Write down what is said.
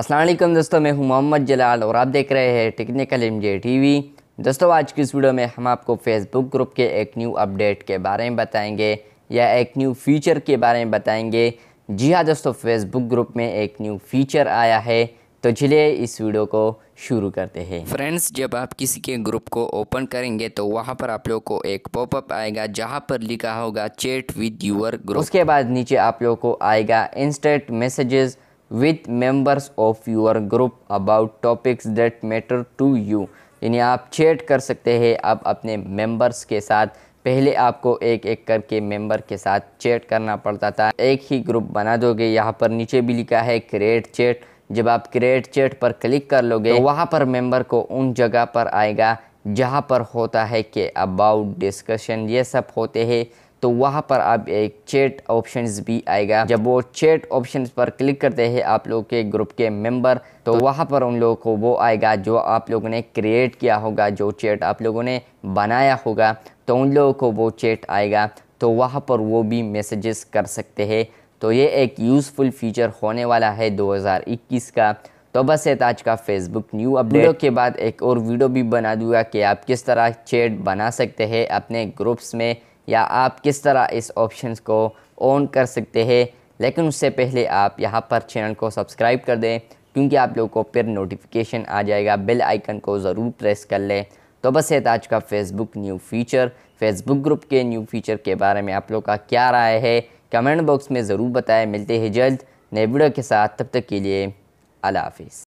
असलम दोस्तों मैं हूं मोहम्मद जलाल और आप देख रहे हैं टेक्निकल एम जे टी दोस्तों आज की इस वीडियो में हम आपको फेसबुक ग्रुप के एक न्यू अपडेट के बारे में बताएंगे या एक न्यू फीचर के बारे में बताएंगे जी हाँ दोस्तों फेसबुक ग्रुप में एक न्यू फीचर आया है तो चलिए इस वीडियो को शुरू करते हैं फ्रेंड्स जब आप किसी के ग्रुप को ओपन करेंगे तो वहाँ पर आप लोग को एक पॉपअप आएगा जहाँ पर लिखा होगा चैट विद यूर ग्रुप उसके बाद नीचे आप लोग को आएगा instant messages with members of your group about topics that matter to you यानी आप चैट कर सकते हैं आप अपने मेंबर्स के साथ पहले आपको एक एक करके मेंबर के साथ चैट करना पड़ता था एक ही ग्रुप बना दोगे यहाँ पर नीचे भी लिखा है क्रिएट चैट जब आप क्रिएट चैट पर क्लिक कर लोगे तो वहाँ पर मेंबर को उन जगह पर आएगा जहाँ पर होता है कि अबाउट डिस्कशन ये सब होते हैं तो वहाँ पर आप एक चैट ऑप्शंस भी आएगा जब वो चैट ऑप्शंस पर क्लिक करते हैं आप लोग के ग्रुप के मेंबर तो, तो- वहाँ पर उन लोगों को वो आएगा जो आप लोगों ने क्रिएट किया होगा जो चैट आप लोगों ने बनाया होगा तो उन लोगों को वो चैट आएगा तो वहाँ पर वो भी मैसेजेस कर सकते हैं तो ये एक यूज़फुल फीचर होने वाला है 2021 का तो बस है आज का फेसबुक न्यू अपडेट के बाद एक और वीडियो भी बना दूंगा कि आप किस तरह चैट बना सकते हैं अपने ग्रुप्स में या आप किस तरह इस ऑप्शन को ऑन कर सकते हैं लेकिन उससे पहले आप यहाँ पर चैनल को सब्सक्राइब कर दें क्योंकि आप लोगों को फिर नोटिफिकेशन आ जाएगा बेल आइकन को ज़रूर प्रेस कर लें तो बस है आज का Facebook new feature Facebook group के न्यू फीचर के बारे में आप लोग का क्या राय है कमेंट बॉक्स में ज़रूर बताएं मिलते हैं जल्द नए वीडियो के साथ तब तक के लिए अला हाफिज़